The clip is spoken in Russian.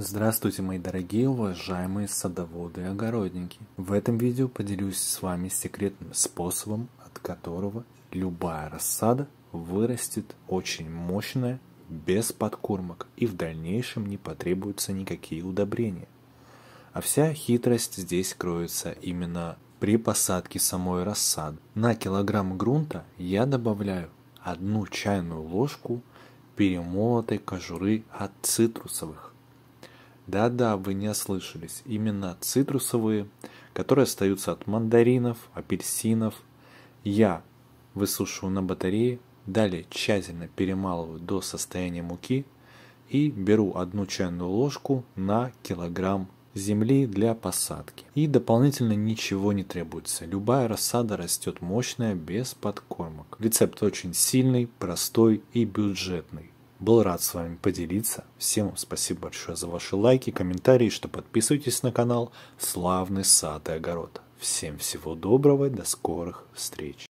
Здравствуйте, мои дорогие уважаемые садоводы и огородники! В этом видео поделюсь с вами секретным способом, от которого любая рассада вырастет очень мощная, без подкормок и в дальнейшем не потребуются никакие удобрения. А вся хитрость здесь кроется именно при посадке самой рассады. На килограмм грунта я добавляю одну чайную ложку перемолотой кожуры от цитрусовых да-да, вы не ослышались. Именно цитрусовые, которые остаются от мандаринов, апельсинов. Я высушиваю на батарее, далее тщательно перемалываю до состояния муки и беру одну чайную ложку на килограмм земли для посадки. И дополнительно ничего не требуется. Любая рассада растет мощная, без подкормок. Рецепт очень сильный, простой и бюджетный. Был рад с вами поделиться. Всем спасибо большое за ваши лайки, комментарии, что подписывайтесь на канал «Славный сад и огород». Всем всего доброго, и до скорых встреч.